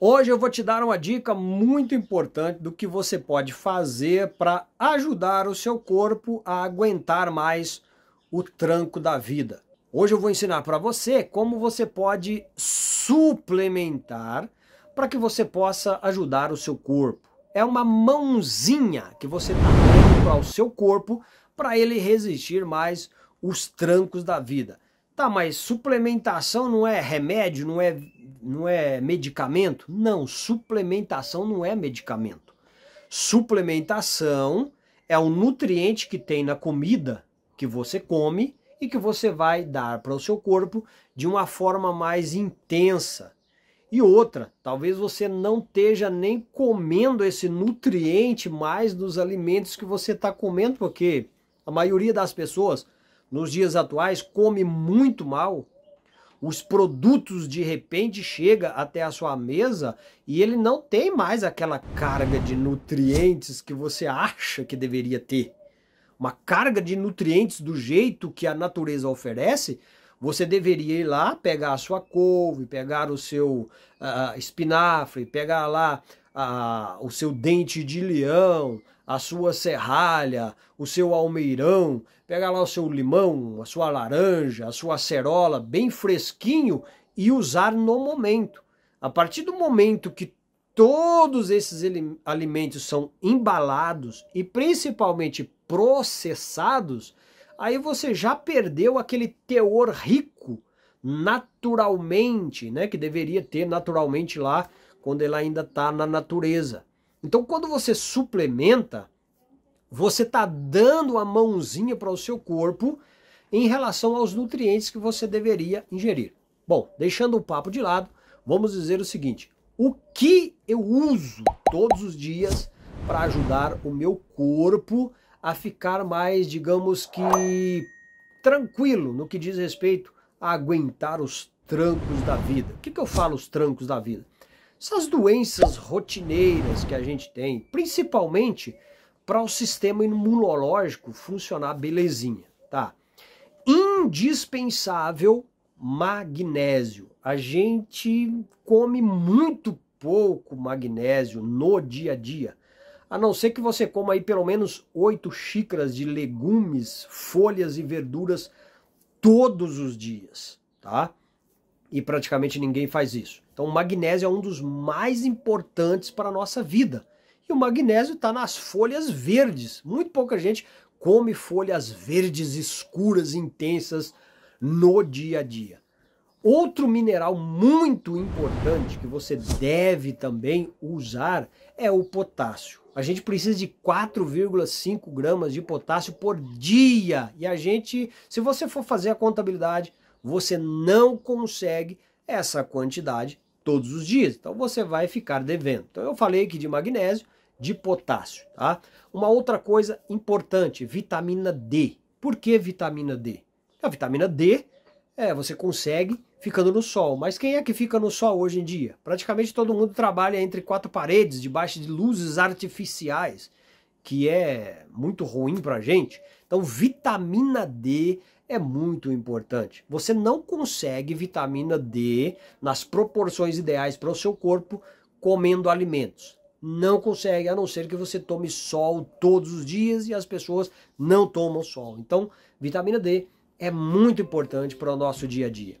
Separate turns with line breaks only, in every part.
Hoje eu vou te dar uma dica muito importante do que você pode fazer para ajudar o seu corpo a aguentar mais o tranco da vida. Hoje eu vou ensinar para você como você pode suplementar para que você possa ajudar o seu corpo. É uma mãozinha que você está dando ao seu corpo para ele resistir mais os trancos da vida. Tá, mas suplementação não é remédio, não é não é medicamento? Não, suplementação não é medicamento. Suplementação é um nutriente que tem na comida que você come e que você vai dar para o seu corpo de uma forma mais intensa. E outra, talvez você não esteja nem comendo esse nutriente mais dos alimentos que você está comendo, porque a maioria das pessoas nos dias atuais come muito mal, os produtos de repente chega até a sua mesa e ele não tem mais aquela carga de nutrientes que você acha que deveria ter. Uma carga de nutrientes do jeito que a natureza oferece, você deveria ir lá pegar a sua couve, pegar o seu uh, espinafre, pegar lá a, o seu dente de leão, a sua serralha, o seu almeirão, pega lá o seu limão, a sua laranja, a sua acerola, bem fresquinho e usar no momento. A partir do momento que todos esses alimentos são embalados e principalmente processados, aí você já perdeu aquele teor rico naturalmente, né, que deveria ter naturalmente lá quando ela ainda está na natureza. Então, quando você suplementa, você está dando a mãozinha para o seu corpo em relação aos nutrientes que você deveria ingerir. Bom, deixando o papo de lado, vamos dizer o seguinte: o que eu uso todos os dias para ajudar o meu corpo a ficar mais, digamos que, tranquilo no que diz respeito a aguentar os trancos da vida? O que, que eu falo os trancos da vida? essas doenças rotineiras que a gente tem, principalmente para o sistema imunológico funcionar belezinha, tá? Indispensável magnésio. A gente come muito pouco magnésio no dia a dia. A não ser que você coma aí pelo menos oito xícaras de legumes, folhas e verduras todos os dias, tá? E praticamente ninguém faz isso. Então, o magnésio é um dos mais importantes para a nossa vida. E o magnésio está nas folhas verdes. Muito pouca gente come folhas verdes escuras, intensas, no dia a dia. Outro mineral muito importante que você deve também usar é o potássio. A gente precisa de 4,5 gramas de potássio por dia. E a gente, se você for fazer a contabilidade, você não consegue essa quantidade todos os dias, então você vai ficar devendo. Então eu falei aqui de magnésio, de potássio, tá? Uma outra coisa importante, vitamina D. Por que vitamina D? A vitamina D é você consegue ficando no sol, mas quem é que fica no sol hoje em dia? Praticamente todo mundo trabalha entre quatro paredes, debaixo de luzes artificiais, que é muito ruim pra gente. Então, vitamina D é muito importante. Você não consegue vitamina D nas proporções ideais para o seu corpo comendo alimentos. Não consegue, a não ser que você tome sol todos os dias e as pessoas não tomam sol. Então, vitamina D é muito importante para o nosso dia a dia.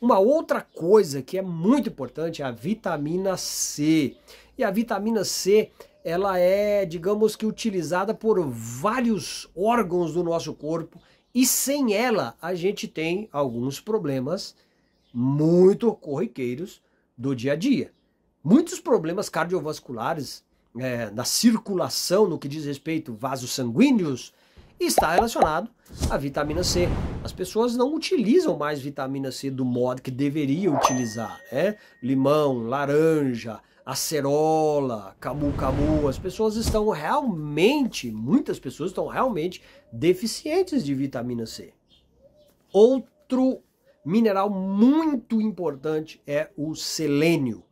Uma outra coisa que é muito importante é a vitamina C. E a vitamina C, ela é, digamos que utilizada por vários órgãos do nosso corpo e sem ela, a gente tem alguns problemas muito corriqueiros do dia a dia. Muitos problemas cardiovasculares, é, da circulação no que diz respeito vasos sanguíneos, está relacionado à vitamina C. As pessoas não utilizam mais vitamina C do modo que deveriam utilizar. Né? Limão, laranja, acerola, camu camu, as pessoas estão realmente, muitas pessoas estão realmente deficientes de vitamina C. Outro mineral muito importante é o selênio.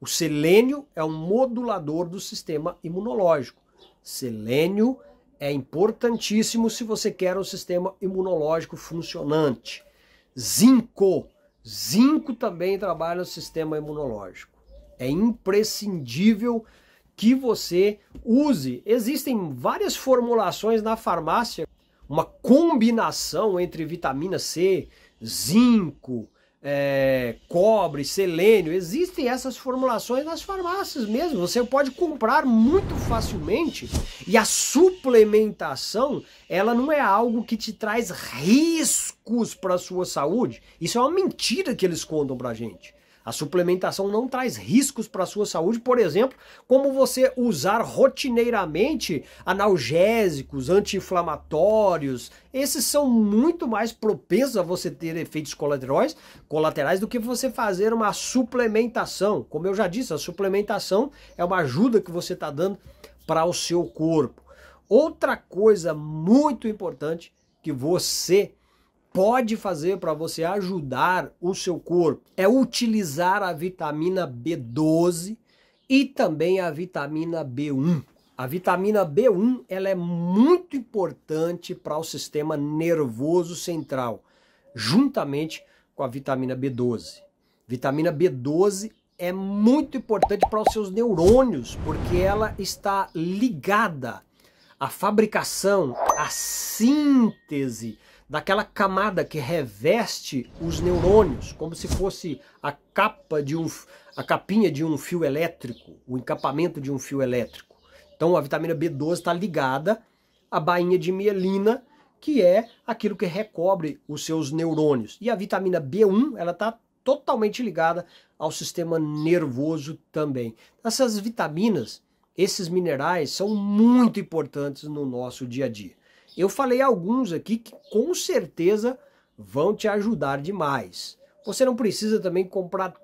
O selênio é um modulador do sistema imunológico. Selênio é importantíssimo se você quer um sistema imunológico funcionante. Zinco. Zinco também trabalha o sistema imunológico. É imprescindível que você use. Existem várias formulações na farmácia, uma combinação entre vitamina C, zinco, é, cobre, selênio. Existem essas formulações nas farmácias mesmo. Você pode comprar muito facilmente e a suplementação ela não é algo que te traz riscos para a sua saúde. Isso é uma mentira que eles contam para gente. A suplementação não traz riscos para a sua saúde, por exemplo, como você usar rotineiramente analgésicos, anti-inflamatórios. Esses são muito mais propensos a você ter efeitos colaterais, colaterais do que você fazer uma suplementação. Como eu já disse, a suplementação é uma ajuda que você está dando para o seu corpo. Outra coisa muito importante que você pode fazer para você ajudar o seu corpo é utilizar a vitamina B12 e também a vitamina B1. A vitamina B1 ela é muito importante para o sistema nervoso central, juntamente com a vitamina B12. Vitamina B12 é muito importante para os seus neurônios, porque ela está ligada à fabricação, à síntese daquela camada que reveste os neurônios, como se fosse a capa de um, a capinha de um fio elétrico, o encapamento de um fio elétrico. Então a vitamina B12 está ligada à bainha de mielina, que é aquilo que recobre os seus neurônios. E a vitamina B1, ela está totalmente ligada ao sistema nervoso também. Essas vitaminas, esses minerais são muito importantes no nosso dia a dia. Eu falei alguns aqui que com certeza vão te ajudar demais. Você não precisa também comprar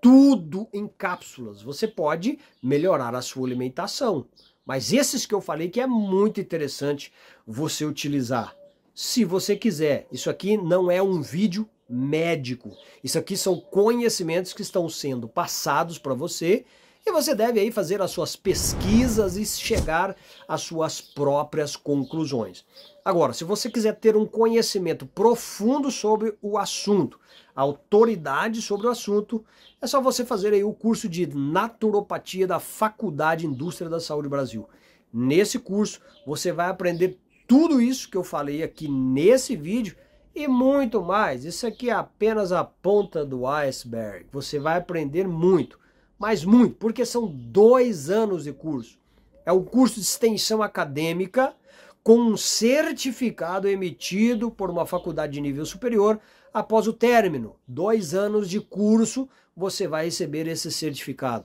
tudo em cápsulas. Você pode melhorar a sua alimentação. Mas esses que eu falei que é muito interessante você utilizar. Se você quiser, isso aqui não é um vídeo médico. Isso aqui são conhecimentos que estão sendo passados para você e você deve aí fazer as suas pesquisas e chegar às suas próprias conclusões. Agora, se você quiser ter um conhecimento profundo sobre o assunto, autoridade sobre o assunto, é só você fazer aí o curso de naturopatia da Faculdade Indústria da Saúde Brasil. Nesse curso, você vai aprender tudo isso que eu falei aqui nesse vídeo e muito mais. Isso aqui é apenas a ponta do iceberg. Você vai aprender muito mas muito, porque são dois anos de curso. É um curso de extensão acadêmica com um certificado emitido por uma faculdade de nível superior após o término. Dois anos de curso, você vai receber esse certificado.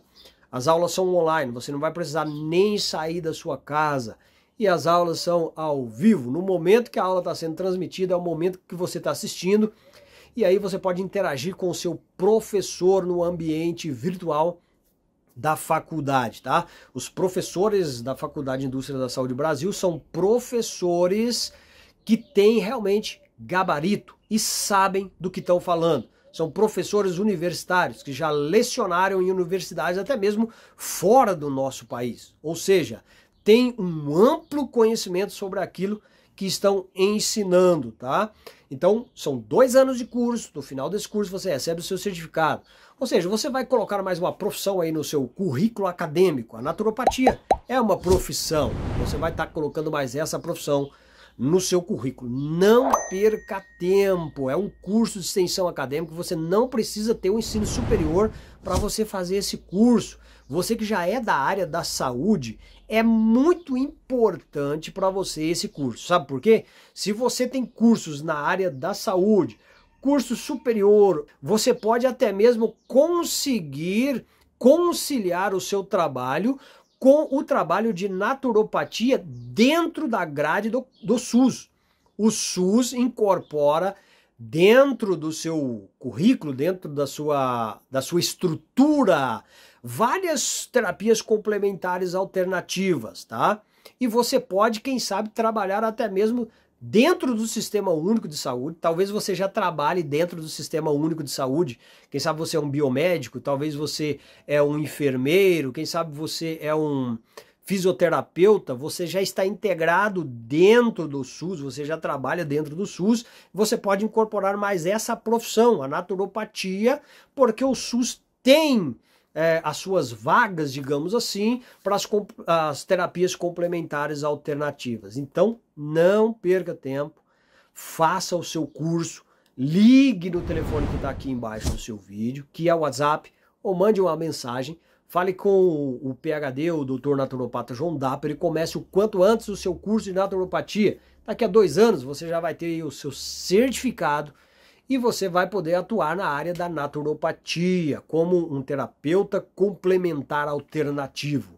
As aulas são online, você não vai precisar nem sair da sua casa. E as aulas são ao vivo. No momento que a aula está sendo transmitida, é o momento que você está assistindo. E aí você pode interagir com o seu professor no ambiente virtual da faculdade, tá? Os professores da Faculdade de Indústria da Saúde Brasil são professores que têm realmente gabarito e sabem do que estão falando. São professores universitários que já lecionaram em universidades até mesmo fora do nosso país. Ou seja, tem um amplo conhecimento sobre aquilo que que estão ensinando, tá? Então, são dois anos de curso, no final desse curso você recebe o seu certificado. Ou seja, você vai colocar mais uma profissão aí no seu currículo acadêmico. A naturopatia é uma profissão, você vai estar tá colocando mais essa profissão no seu currículo. Não perca tempo, é um curso de extensão acadêmica, você não precisa ter o um ensino superior para você fazer esse curso. Você que já é da área da saúde, é muito importante para você esse curso. Sabe por quê? Se você tem cursos na área da saúde, curso superior, você pode até mesmo conseguir conciliar o seu trabalho com o trabalho de naturopatia dentro da grade do, do SUS. O SUS incorpora dentro do seu currículo, dentro da sua, da sua estrutura várias terapias complementares alternativas, tá? E você pode, quem sabe, trabalhar até mesmo dentro do Sistema Único de Saúde. Talvez você já trabalhe dentro do Sistema Único de Saúde. Quem sabe você é um biomédico, talvez você é um enfermeiro, quem sabe você é um fisioterapeuta, você já está integrado dentro do SUS, você já trabalha dentro do SUS, você pode incorporar mais essa profissão, a naturopatia, porque o SUS tem é, as suas vagas, digamos assim, para as, as terapias complementares alternativas. Então, não perca tempo, faça o seu curso, ligue no telefone que está aqui embaixo do seu vídeo, que é o WhatsApp, ou mande uma mensagem Fale com o PHD, o doutor naturopata João Dapper, e comece o quanto antes o seu curso de naturopatia. Daqui a dois anos você já vai ter o seu certificado e você vai poder atuar na área da naturopatia como um terapeuta complementar alternativo.